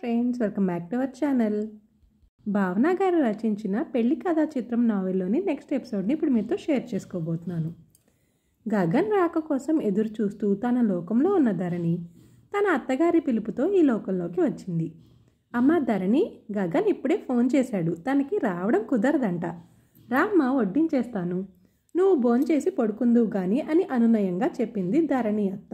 friends welcome back to our channel Bhavana గారు రచించిన పెళ్లి కథా చిత్రం నావెల్లోని నెక్స్ట్ ఎపిసోడ్ని ఇప్పుడు మీతో షేర్ చేసుకోబోతున్నాను గగన్ రాక కోసం ఎదురు చూస్తూ తన లోకంలో ఉన్న ధరణి తన అత్తగారి పిలుపుతో ఈ లోకంలోకి వచ్చింది అమ్మ ధరణి గగన్ ఇప్పుడే ఫోన్ చేశాడు తనకి రావడం కుదరదంట రామ్మ వడ్డించేస్తాను నువ్వు భోంచేసి పడుకుందువు కానీ అని అనునయంగా చెప్పింది ధరణి అత్త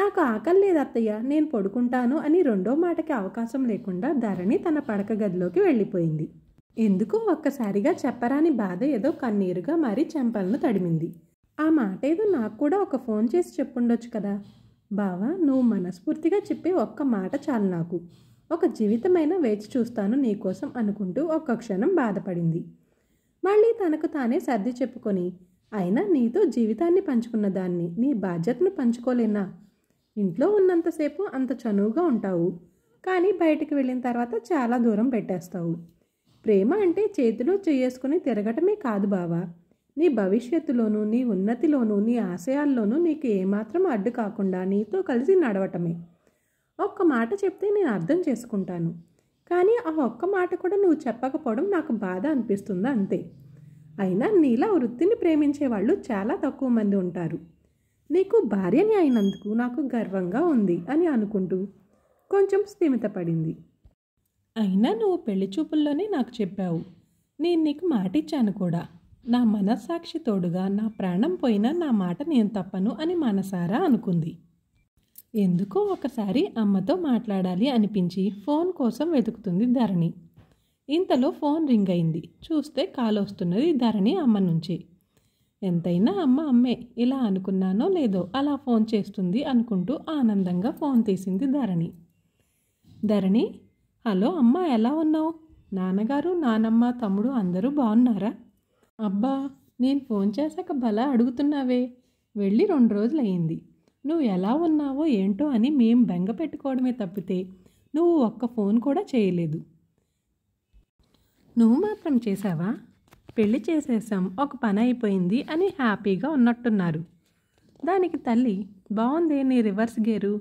నాకు ఆకలి లేదు అత్తయ్య నేను పడుకుంటాను అని రెండో మాటకి అవకాశం లేకుండా ధరణి తన పడక గదిలోకి వెళ్ళిపోయింది ఎందుకు ఒక్కసారిగా చెప్పరాని బాధ ఏదో కన్నీరుగా మారి చెంపలను తడిమింది ఆ మాట ఏదో నాకు కూడా ఒక ఫోన్ చేసి చెప్పుండొచ్చు కదా బావా నువ్వు మనస్ఫూర్తిగా చెప్పే ఒక్క మాట చాలు నాకు ఒక జీవితమైన వేచి చూస్తాను నీకోసం అనుకుంటూ ఒక్క క్షణం బాధపడింది మళ్ళీ తనకు తానే సర్ది చెప్పుకొని అయినా నీతో జీవితాన్ని పంచుకున్న దాన్ని నీ బాధ్యతను పంచుకోలేనా ఇంట్లో ఉన్నంతసేపు అంత చనువుగా ఉంటావు కానీ బయటికి వెళ్ళిన తర్వాత చాలా దూరం పెట్టేస్తావు ప్రేమ అంటే చేతిలో చేసుకుని తిరగటమే కాదు బావా నీ భవిష్యత్తులోనూ నీ ఉన్నతిలోనూ నీ ఆశయాల్లోనూ నీకు ఏమాత్రం అడ్డు కాకుండా నీతో కలిసి నడవటమే ఒక్క మాట చెప్తే నేను అర్థం చేసుకుంటాను కానీ ఆ ఒక్క మాట కూడా నువ్వు చెప్పకపోవడం నాకు బాధ అనిపిస్తుంది అంతే అయినా నీలా వృత్తిని ప్రేమించే వాళ్ళు చాలా తక్కువ మంది ఉంటారు నీకు భార్యని అయినందుకు నాకు గర్వంగా ఉంది అని అనుకుంటూ కొంచెం స్థిమితపడింది అయినా నువ్వు పెళ్లి చూపుల్లోనే నాకు చెప్పావు నేను నీకు మాటిచ్చాను కూడా నా మనస్సాక్షి తోడుగా నా ప్రాణం పోయినా నా మాట నేను తప్పను అని మనసారా అనుకుంది ఎందుకో ఒకసారి అమ్మతో మాట్లాడాలి అనిపించి ఫోన్ కోసం వెతుకుతుంది ధరణి ఇంతలో ఫోన్ రింగ్ అయింది చూస్తే కాల్ వస్తున్నది ధరణి అమ్మ నుంచి ఎంతైనా అమ్మ అమ్మే ఇలా అనుకున్నానో లేదో అలా ఫోన్ చేస్తుంది అనుకుంటూ ఆనందంగా ఫోన్ తీసింది ధరణి ధరణి హలో అమ్మ ఎలా ఉన్నావు నాన్నగారు నానమ్మ తమ్ముడు అందరూ బాగున్నారా అబ్బా నేను ఫోన్ చేశాక బల అడుగుతున్నావే వెళ్ళి రెండు రోజులయ్యింది నువ్వు ఎలా ఉన్నావో ఏంటో అని మేం బెంగ పెట్టుకోవడమే తప్పితే నువ్వు ఒక్క ఫోన్ కూడా చేయలేదు నువ్వు మాత్రం చేసావా పెళ్లి చేసేసాం ఒక పని అయిపోయింది అని హ్యాపీగా ఉన్నట్టున్నారు దానికి తల్లి బాగుంది నీ రివర్స్ గేరు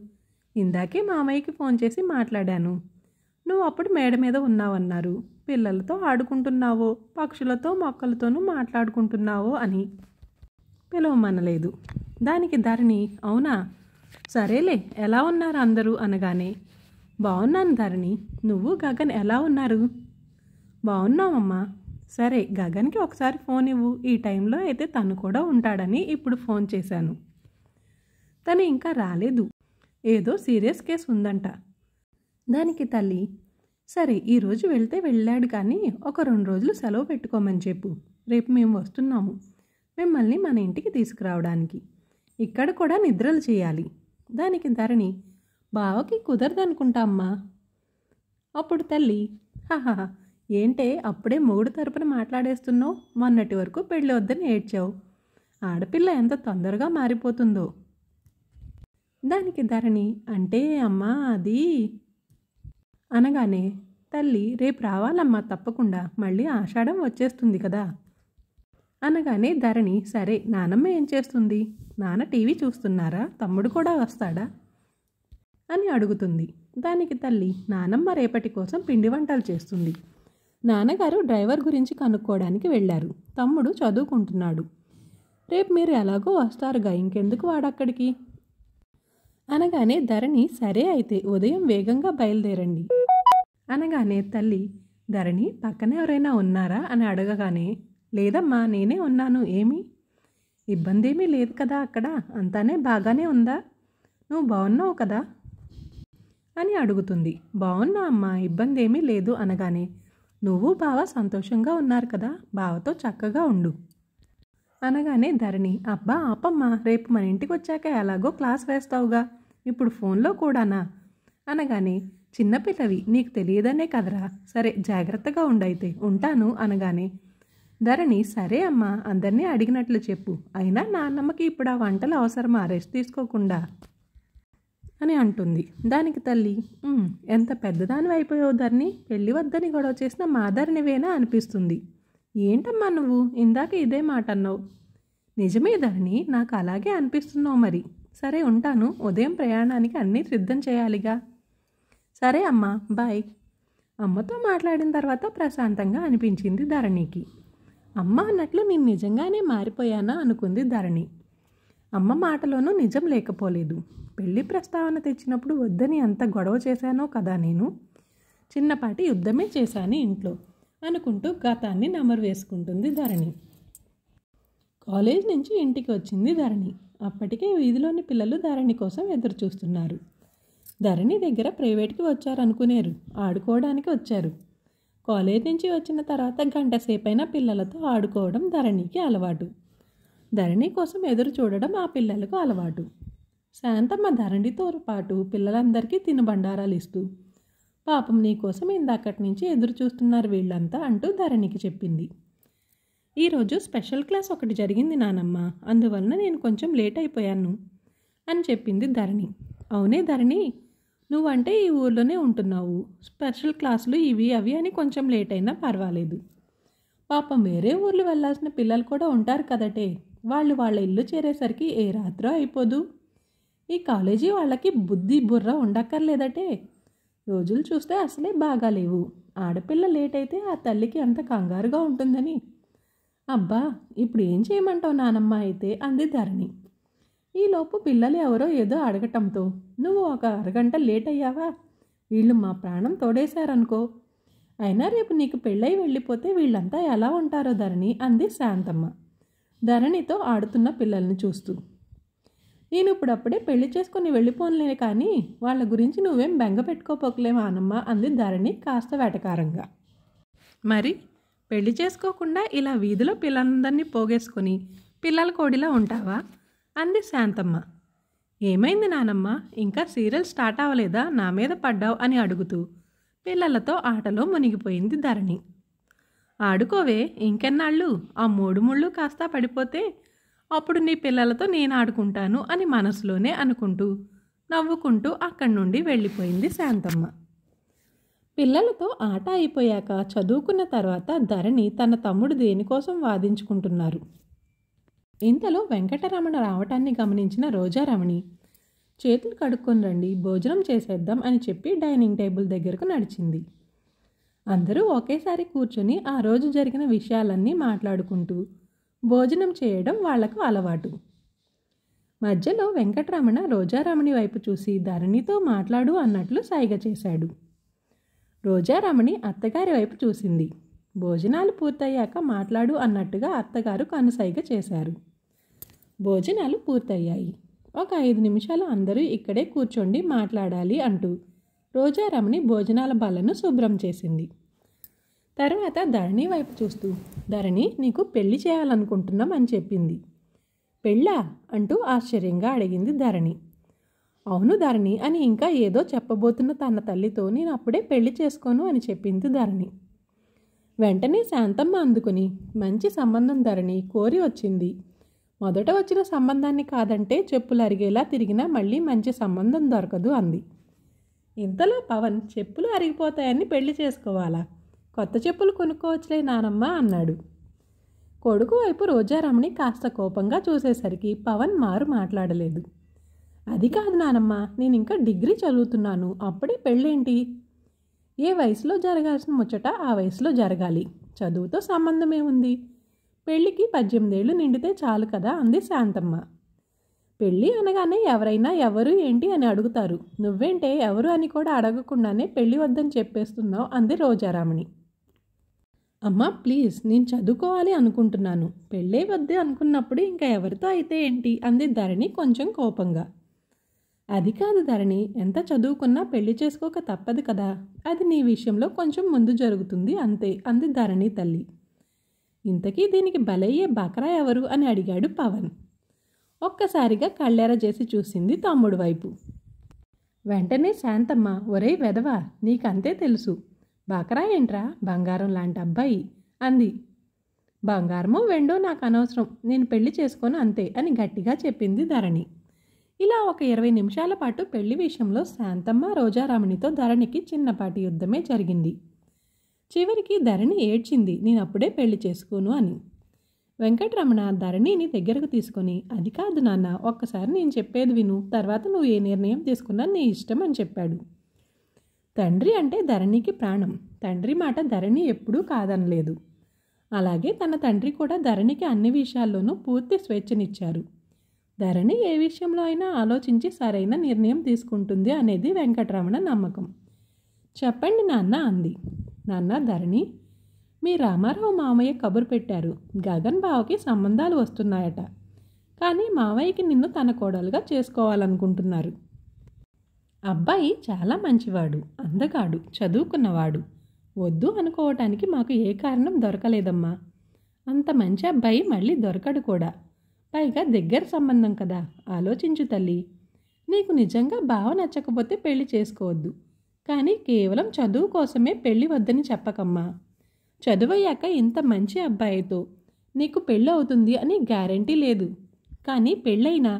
ఇందాకే మామయ్యకి ఫోన్ చేసి మాట్లాడాను నువ్వు అప్పుడు మేడ మీద ఉన్నావన్నారు పిల్లలతో ఆడుకుంటున్నావో పక్షులతో మొక్కలతోనూ మాట్లాడుకుంటున్నావో అని పిలవమనలేదు దానికి ధరణి అవునా సరేలే ఎలా ఉన్నారు అందరూ అనగానే బాగున్నాను ధరణి నువ్వు గగన్ ఎలా ఉన్నారు బాగున్నావమ్మా సరే గగన్కి ఒకసారి ఫోన్ ఇవ్వు ఈ టైంలో అయితే తను కూడా ఉంటాడని ఇప్పుడు ఫోన్ చేశాను తను ఇంకా రాలేదు ఏదో సీరియస్ కేసు ఉందంట దానికి తల్లి సరే ఈరోజు వెళ్తే వెళ్ళాడు కానీ ఒక రెండు రోజులు సెలవు పెట్టుకోమని చెప్పు రేపు మేము వస్తున్నాము మిమ్మల్ని మన ఇంటికి తీసుకురావడానికి ఇక్కడ కూడా నిద్రలు చేయాలి దానికి ధరణి బావకి కుదరదనుకుంటా అమ్మా అప్పుడు తల్లి హాహా ఏంటే అప్పుడే మొగుడు తరపున మాట్లాడేస్తున్నావు మొన్నటి వరకు పెళ్ళి వద్దని ఏడ్చావు ఆడపిల్ల ఎంత తొందరగా మారిపోతుందో దానికి ధరణి అంటే అమ్మా అది అనగానే తల్లి రేపు రావాలమ్మా తప్పకుండా మళ్ళీ ఆషాఢం వచ్చేస్తుంది కదా అనగానే ధరణి సరే నానమ్మ ఏం చేస్తుంది నాన్న టీవీ చూస్తున్నారా తమ్ముడు కూడా వస్తాడా అని అడుగుతుంది దానికి తల్లి నానమ్మ రేపటి కోసం పిండి వంటలు చేస్తుంది నాన్నగారు డ్రైవర్ గురించి కనుక్కోవడానికి వెళ్ళారు తమ్ముడు చదువుకుంటున్నాడు రేపు మీరు ఎలాగో వస్తారుగా ఇంకెందుకు వాడక్కడికి అనగానే ధరణి సరే అయితే ఉదయం వేగంగా బయలుదేరండి అనగానే తల్లి ధరణి పక్కన ఎవరైనా ఉన్నారా అని అడగగానే లేదమ్మా నేనే ఉన్నాను ఏమి ఇబ్బంది ఏమీ లేదు కదా అక్కడ అంతానే బాగానే ఉందా నువ్వు బాగున్నావు కదా అని అడుగుతుంది బాగున్నా అమ్మా ఇబ్బంది ఏమీ లేదు అనగానే నువ్వు బావ సంతోషంగా ఉన్నారు కదా బావతో చక్కగా ఉండు అనగానే ధరణి అబ్బా ఆపమ్మా రేపు మన ఇంటికి వచ్చాక ఎలాగో క్లాస్ వేస్తావుగా ఇప్పుడు ఫోన్లో కూడానా అనగానే చిన్నపిల్లవి నీకు తెలియదనే కదరా సరే జాగ్రత్తగా ఉండైతే ఉంటాను అనగానే ధరణి సరే అమ్మా అందరినీ అడిగినట్లు చెప్పు అయినా నాన్నమ్మకి ఇప్పుడు ఆ వంటలు అవసరమా రెస్ట్ తీసుకోకుండా అని అంటుంది దానికి తల్లి ఎంత పెద్దదాని అయిపోయావు ధరణి పెళ్ళి వద్దని గొడవ చేసిన మాధరినివేనా అనిపిస్తుంది ఏంటమ్మా నువ్వు ఇందాక ఇదే మాట అన్నావు నిజమే ధరణి నాకు అలాగే అనిపిస్తున్నావు మరి సరే ఉంటాను ఉదయం ప్రయాణానికి అన్నీ సిద్ధం చేయాలిగా సరే అమ్మా బాయ్ అమ్మతో మాట్లాడిన తర్వాత ప్రశాంతంగా అనిపించింది ధరణికి అమ్మ అన్నట్లు నేను నిజంగానే మారిపోయానా అనుకుంది ధరణి అమ్మ మాటలోనూ నిజం లేకపోలేదు పెళ్లి ప్రస్తావన తెచ్చినప్పుడు వద్దని అంత గొడవ చేశానో కదా నేను చిన్నపాటి యుద్ధమే చేశాను ఇంట్లో అనుకుంటూ గతాన్ని నమరు వేసుకుంటుంది ధరణి కాలేజ్ నుంచి ఇంటికి వచ్చింది ధరణి అప్పటికే వీధిలోని పిల్లలు ధరణి కోసం ఎదురు చూస్తున్నారు ధరణి దగ్గర ప్రైవేట్కి వచ్చారనుకునేరు ఆడుకోవడానికి వచ్చారు కాలేజ్ నుంచి వచ్చిన తర్వాత గంట పిల్లలతో ఆడుకోవడం ధరణికి అలవాటు ధరణి కోసం ఎదురు చూడడం ఆ పిల్లలకు అలవాటు శాంతమ్మ ధరణితో పాటు పిల్లలందరికీ తినబండారాలు ఇస్తూ పాపం నీకోసం ఇందాకటి నుంచి ఎదురు చూస్తున్నారు వీళ్ళంతా అంటూ ధరణికి చెప్పింది ఈరోజు స్పెషల్ క్లాస్ ఒకటి జరిగింది నానమ్మ అందువలన నేను కొంచెం లేట్ అయిపోయాను అని చెప్పింది ధరణి అవునే ధరణి నువ్వంటే ఈ ఊర్లోనే ఉంటున్నావు స్పెషల్ క్లాసులు ఇవి అవి అని కొంచెం లేట్ అయినా పర్వాలేదు పాపం వేరే ఊర్లు వెళ్ళాల్సిన పిల్లలు కూడా ఉంటారు కదటే వాళ్ళు వాళ్ళ ఇల్లు చేరేసరికి ఏ రాత్రో అయిపోదు ఈ కాలేజీ వాళ్ళకి బుద్ధి బుర్ర ఉండక్కర్లేదటే రోజులు చూస్తే అసలే బాగాలేవు ఆడపిల్ల లేట్ అయితే ఆ తల్లికి అంత కంగారుగా ఉంటుందని అబ్బా ఇప్పుడు ఏం చేయమంటావు నానమ్మ అయితే అంది ధరణి ఈలోపు పిల్లలు ఎవరో ఏదో అడగటంతో నువ్వు ఒక అరగంట లేట్ అయ్యావా వీళ్ళు మా ప్రాణం తోడేశారనుకో అయినా రేపు నీకు పెళ్ళై వెళ్ళిపోతే వీళ్ళంతా ఎలా ఉంటారో ధరణి అంది శాంతమ్మ ధరణితో ఆడుతున్న పిల్లల్ని చూస్తూ నేను ఇప్పుడప్పుడే పెళ్లి చేసుకుని వెళ్ళిపోనులే కానీ వాళ్ళ గురించి నువ్వేం బెంగ పెట్టుకోపోకలేమా అనమ్మ అంది ధరణి కాస్త వేటకారంగా మరి పెళ్లి చేసుకోకుండా ఇలా వీధిలో పిల్లలందరినీ పోగేసుకొని పిల్లల కోడిలా ఉంటావా అంది శాంతమ్మ ఏమైంది నానమ్మ ఇంకా సీరియల్ స్టార్ట్ అవ్వలేదా నా మీద పడ్డావు అని అడుగుతూ పిల్లలతో ఆటలో మునిగిపోయింది ధరణి ఆడుకోవే ఇంకెన్నాళ్ళు ఆ మూడు ముళ్ళు కాస్త పడిపోతే అప్పుడు నీ పిల్లలతో నేను ఆడుకుంటాను అని మనసులోనే అనుకుంటూ నవ్వుకుంటూ అక్కడి నుండి వెళ్ళిపోయింది శాంతమ్మ పిల్లలతో ఆట అయిపోయాక చదువుకున్న తర్వాత ధరణి తన తమ్ముడు దేనికోసం వాదించుకుంటున్నారు ఇంతలో వెంకటరమణ రావటాన్ని గమనించిన రోజారమణి చేతులు కడుక్కొని రండి భోజనం చేసేద్దాం అని చెప్పి డైనింగ్ టేబుల్ దగ్గరకు నడిచింది అందరూ ఒకేసారి కూర్చొని ఆ రోజు జరిగిన విషయాలన్నీ మాట్లాడుకుంటూ భోజనం చేయడం వాళ్లకు అలవాటు మధ్యలో వెంకటరమణ రోజారమణి వైపు చూసి ధరణితో మాట్లాడు అన్నట్లు సైగ చేశాడు రోజారమణి అత్తగారి వైపు చూసింది భోజనాలు పూర్తయ్యాక మాట్లాడు అన్నట్టుగా అత్తగారు కనుసైగ చేశారు భోజనాలు పూర్తయ్యాయి ఒక ఐదు నిమిషాలు అందరూ ఇక్కడే కూర్చోండి మాట్లాడాలి అంటూ రోజారమణి భోజనాల బాలను శుభ్రం చేసింది తర్వాత ధరణి వైపు చూస్తూ ధరణి నీకు పెళ్లి చేయాలనుకుంటున్నాం అని చెప్పింది పెళ్ళా అంటూ ఆశ్చర్యంగా అడిగింది ధరణి అవును ధరణి అని ఇంకా ఏదో చెప్పబోతున్న తన తల్లితో నేను అప్పుడే పెళ్లి చేసుకోను అని చెప్పింది ధరణి వెంటనే శాంతమ్మ అందుకుని మంచి సంబంధం ధరణి కోరి వచ్చింది మొదట వచ్చిన సంబంధాన్ని కాదంటే చెప్పులు అరిగేలా తిరిగినా మళ్ళీ మంచి సంబంధం దొరకదు అంది ఇంతలో పవన్ చెప్పులు అరిగిపోతాయని పెళ్లి చేసుకోవాలా కొత్త చెప్పులు కొనుక్కోవచ్చులే నానమ్మ అన్నాడు కొడుకు వైపు రోజారమణి కాస్త కోపంగా చూసేసరికి పవన్ మారు మాట్లాడలేదు అది కాదు నానమ్మ నేను ఇంకా డిగ్రీ చదువుతున్నాను అప్పుడే పెళ్ళేంటి ఏ వయసులో జరగాల్సిన ముచ్చట ఆ వయసులో జరగాలి చదువుతో సంబంధమే ఉంది పెళ్ళికి పద్దెనిమిదేళ్ళు నిండితే చాలు కదా అంది శాంతమ్మ పెళ్ళి అనగానే ఎవరైనా ఎవరు ఏంటి అని అడుగుతారు నువ్వేంటే ఎవరు అని కూడా అడగకుండానే పెళ్ళి వద్దని చెప్పేస్తున్నావు అంది రోజారామణి అమ్మా ప్లీజ్ నేను చదువుకోవాలి అనుకుంటున్నాను పెళ్ళే వద్దే అనుకున్నప్పుడు ఇంకా ఎవరితో అయితే ఏంటి అంది ధరణి కొంచెం కోపంగా అది కాదు ధరణి ఎంత చదువుకున్నా పెళ్లి చేసుకోక తప్పదు కదా అది నీ విషయంలో కొంచెం ముందు జరుగుతుంది అంతే అంది ధరణి తల్లి ఇంతకీ దీనికి బలయ్యే బకరా ఎవరు అని అడిగాడు పవన్ ఒక్కసారిగా కళ్ళెర చేసి చూసింది తమ్ముడు వైపు వెంటనే శాంతమ్మ ఒరే వెదవా నీకంతే తెలుసు బాకరా ఏంట్రా బంగారం లాంటి అబ్బాయి అంది బంగారమో వెండో నాకు అనవసరం నేను పెళ్లి చేసుకోను అంతే అని గట్టిగా చెప్పింది ధరణి ఇలా ఒక ఇరవై నిమిషాల పాటు పెళ్లి విషయంలో శాంతమ్మ రోజారామునితో ధరణికి చిన్నపాటి యుద్ధమే జరిగింది చివరికి ధరణి ఏడ్చింది నేను అప్పుడే పెళ్లి చేసుకోను అని వెంకటరమణ ధరణిని దగ్గరకు తీసుకొని అది కాదు నాన్న ఒక్కసారి నేను చెప్పేది విను తర్వాత నువ్వు ఏ నిర్ణయం తీసుకున్నా నీ ఇష్టం అని చెప్పాడు తండ్రి అంటే ధరణికి ప్రాణం తండ్రి మాట ధరణి ఎప్పుడూ కాదనలేదు అలాగే తన తండ్రి కూడా ధరణికి అన్ని విషయాల్లోనూ పూర్తి స్వేచ్ఛనిచ్చారు ధరణి ఏ విషయంలో అయినా ఆలోచించి సరైన నిర్ణయం తీసుకుంటుంది అనేది వెంకటరమణ నమ్మకం చెప్పండి నాన్న అంది నాన్న ధరణి మీ రామారావు మామయ్య కబురు పెట్టారు గగన్ బావకి సంబంధాలు వస్తున్నాయట కానీ మావయ్యకి నిన్ను తన కోడలుగా చేసుకోవాలనుకుంటున్నారు అబ్బాయి చాలా మంచివాడు అందగాడు చదువుకున్నవాడు వద్దు అనుకోవటానికి మాకు ఏ కారణం దొరకలేదమ్మా అంత మంచి అబ్బాయి మళ్ళీ దొరకడు కూడా పైగా దగ్గర సంబంధం కదా ఆలోచించు తల్లి నీకు నిజంగా బావ నచ్చకపోతే పెళ్లి చేసుకోవద్దు కానీ కేవలం చదువు కోసమే పెళ్లి వద్దని చెప్పకమ్మా చదువయ్యాక ఇంత మంచి అబ్బాయితో నీకు పెళ్ళవుతుంది అని గ్యారంటీ లేదు కానీ పెళ్ళైనా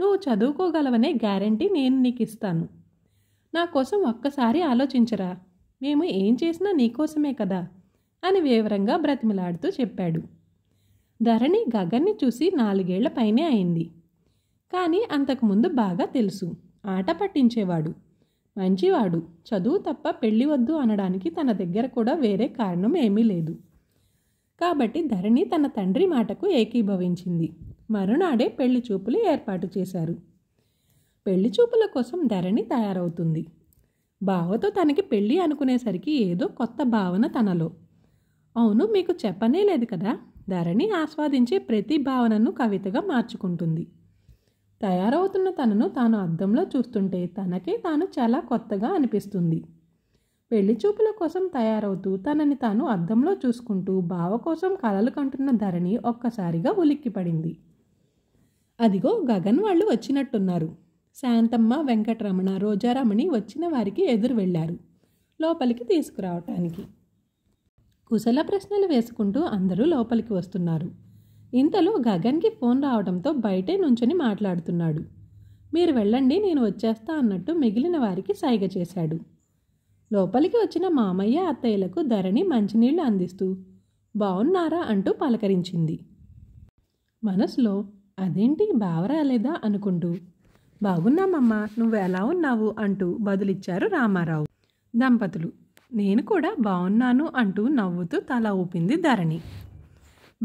నువ్వు చదువుకోగలవనే గ్యారంటీ నేను నీకు ఇస్తాను నా కోసం ఒక్కసారి ఆలోచించరా మేము ఏం చేసినా నీకోసమే కదా అని వివరంగా బ్రతిమలాడుతూ చెప్పాడు ధరణి గగన్ని చూసి నాలుగేళ్ల పైనే అయింది కానీ అంతకుముందు బాగా తెలుసు ఆట పట్టించేవాడు మంచివాడు చదువు తప్ప పెళ్ళి వద్దు అనడానికి తన దగ్గర కూడా వేరే కారణం ఏమీ లేదు కాబట్టి ధరణి తన తండ్రి మాటకు ఏకీభవించింది మరునాడే పెళ్లి చూపులు ఏర్పాటు చేశారు పెళ్లి చూపుల కోసం ధరణి తయారవుతుంది బావతో తనకి పెళ్ళి అనుకునేసరికి ఏదో కొత్త భావన తనలో అవును మీకు చెప్పనే లేదు కదా ధరణి ఆస్వాదించే ప్రతి భావనను కవితగా మార్చుకుంటుంది తయారవుతున్న తనను తాను అద్దంలో చూస్తుంటే తనకే తాను చాలా కొత్తగా అనిపిస్తుంది పెళ్లి చూపుల కోసం తయారవుతూ తనని తాను అద్దంలో చూసుకుంటూ బావ కోసం కలలు కంటున్న ధరణి ఒక్కసారిగా ఉలిక్కిపడింది అదిగో గగన్ వాళ్ళు వచ్చినట్టున్నారు శాంతమ్మ వెంకటరమణ రోజారమణి వచ్చిన వారికి ఎదురు వెళ్ళారు లోపలికి తీసుకురావటానికి కుశల ప్రశ్నలు వేసుకుంటూ అందరూ లోపలికి వస్తున్నారు ఇంతలో గగన్కి ఫోన్ రావడంతో బయటే నుంచొని మాట్లాడుతున్నాడు మీరు వెళ్ళండి నేను వచ్చేస్తా అన్నట్టు మిగిలిన వారికి సైగ చేశాడు లోపలికి వచ్చిన మామయ్య అత్తయ్యలకు ధరణి మంచినీళ్లు అందిస్తూ బాగున్నారా అంటూ పలకరించింది మనసులో అదేంటి బావ రాలేదా అనుకుంటూ బాగున్నామమ్మా నువ్వు ఎలా ఉన్నావు అంటూ బదులిచ్చారు రామారావు దంపతులు నేను కూడా బాగున్నాను అంటూ నవ్వుతూ తల ఊపింది ధరణి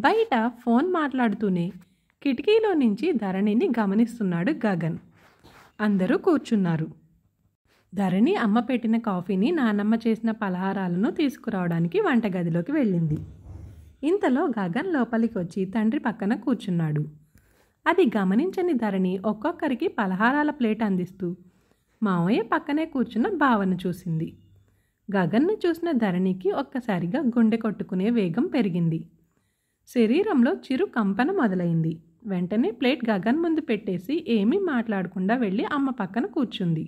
బయట ఫోన్ మాట్లాడుతూనే కిటికీలో నుంచి ధరణిని గమనిస్తున్నాడు గగన్ అందరూ కూర్చున్నారు ధరణి అమ్మ పెట్టిన కాఫీని నానమ్మ చేసిన పలహారాలను తీసుకురావడానికి వంటగదిలోకి వెళ్ళింది ఇంతలో గగన్ లోపలికి వచ్చి తండ్రి పక్కన కూర్చున్నాడు అది గమనించని ధరణి ఒక్కొక్కరికి పలహారాల ప్లేట్ అందిస్తూ మావయ్య పక్కనే కూర్చున్న భావన చూసింది గగన్ను చూసిన ధరణికి ఒక్కసారిగా గుండె కొట్టుకునే వేగం పెరిగింది శరీరంలో చిరు కంపన మొదలైంది వెంటనే ప్లేట్ గగన్ ముందు పెట్టేసి ఏమీ మాట్లాడకుండా వెళ్ళి అమ్మ పక్కన కూర్చుంది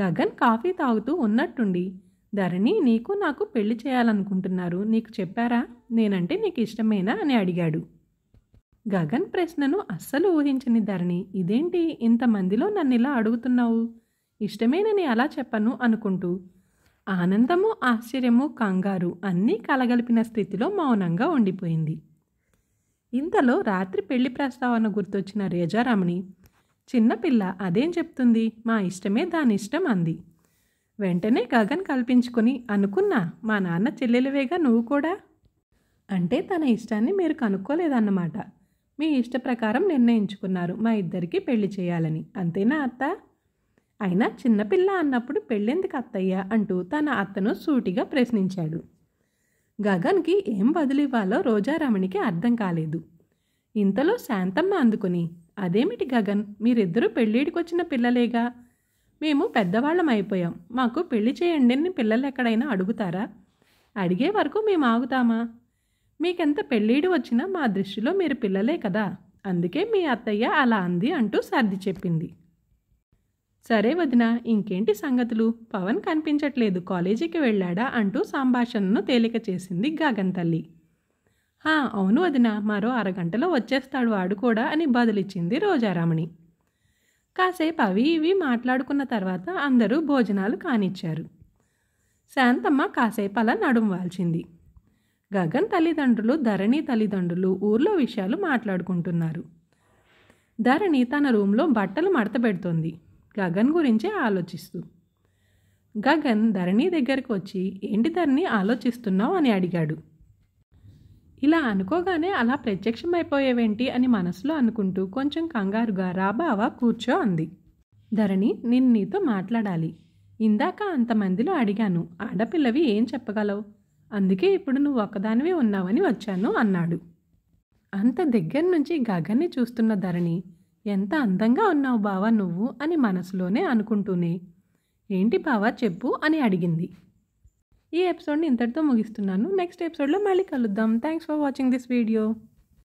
గగన్ కాఫీ తాగుతూ ఉన్నట్టుండి ధరణి నీకు నాకు పెళ్లి చేయాలనుకుంటున్నారు నీకు చెప్పారా నేనంటే నీకు ఇష్టమేనా అని అడిగాడు గగన్ ప్రశ్నను అస్సలు ఊహించని ధరణి ఇదేంటి ఇంతమందిలో నన్ను ఇలా అడుగుతున్నావు ఇష్టమేనని అలా చెప్పను అనుకుంటూ ఆనందము ఆశ్చర్యము కంగారు అన్నీ కలగలిపిన స్థితిలో మౌనంగా ఉండిపోయింది ఇంతలో రాత్రి పెళ్లి ప్రస్తావన గుర్తొచ్చిన రేజారామణి చిన్నపిల్ల అదేం చెప్తుంది మా ఇష్టమే దాని ఇష్టం అంది వెంటనే గగన్ కల్పించుకుని అనుకున్నా మా నాన్న చెల్లెలివేగా నువ్వు కూడా అంటే తన ఇష్టాన్ని మీరు కనుక్కోలేదన్నమాట మీ ఇష్ట ప్రకారం నిర్ణయించుకున్నారు మా ఇద్దరికీ పెళ్లి చేయాలని అంతేనా అత్త అయినా చిన్నపిల్ల అన్నప్పుడు పెళ్ళెందుకు అత్తయ్య అంటూ తన అత్తను సూటిగా ప్రశ్నించాడు గగన్కి ఏం బదులివ్వాలో రోజారమణికి అర్థం కాలేదు ఇంతలో శాంతమ్మ అందుకుని అదేమిటి గగన్ మీరిద్దరూ పెళ్ళిడికొచ్చిన పిల్లలేగా మేము పెద్దవాళ్ళం అయిపోయాం మాకు పెళ్లి చేయండి అని పిల్లలు ఎక్కడైనా అడుగుతారా అడిగే వరకు మేము ఆగుతామా మీకెంత పెళ్ళిడు వచ్చినా మా దృష్టిలో మీరు పిల్లలే కదా అందుకే మీ అత్తయ్య అలా అంది అంటూ సర్ది చెప్పింది సరే వదిన ఇంకేంటి సంగతులు పవన్ కనిపించట్లేదు కాలేజీకి వెళ్ళాడా అంటూ సంభాషణను తేలిక చేసింది గగన్ తల్లి అవును వదిన మరో అరగంటలో వచ్చేస్తాడు వాడు కూడా అని బదులిచ్చింది రోజారామణి కాసేపు అవి ఇవి మాట్లాడుకున్న తర్వాత అందరూ భోజనాలు కానిచ్చారు శాంతమ్మ కాసేపు అలా నడుము వాల్చింది గగన్ తల్లిదండ్రులు ధరణి తల్లిదండ్రులు ఊర్లో విషయాలు మాట్లాడుకుంటున్నారు ధరణి తన రూమ్లో బట్టలు పెడుతోంది గగన్ గురించే ఆలోచిస్తూ గగన్ ధరణి దగ్గరకు వచ్చి ఏంటి ధరణి ఆలోచిస్తున్నావు అని అడిగాడు ఇలా అనుకోగానే అలా ప్రత్యక్షమైపోయేవేంటి అని మనసులో అనుకుంటూ కొంచెం కంగారుగా రాబావా కూర్చో అంది ధరణి నేను నీతో మాట్లాడాలి ఇందాక అంతమందిలో అడిగాను ఆడపిల్లవి ఏం చెప్పగలవు అందుకే ఇప్పుడు నువ్వు ఒక్కదానివే ఉన్నావని వచ్చాను అన్నాడు అంత దగ్గర నుంచి గగన్ని చూస్తున్న ధరణి ఎంత అందంగా ఉన్నావు బావ నువ్వు అని మనసులోనే అనుకుంటూనే ఏంటి బావ చెప్పు అని అడిగింది ఈ ఎపిసోడ్ని ఇంతటితో ముగిస్తున్నాను నెక్స్ట్ ఎపిసోడ్లో మళ్ళీ కలుద్దాం thanks for watching this video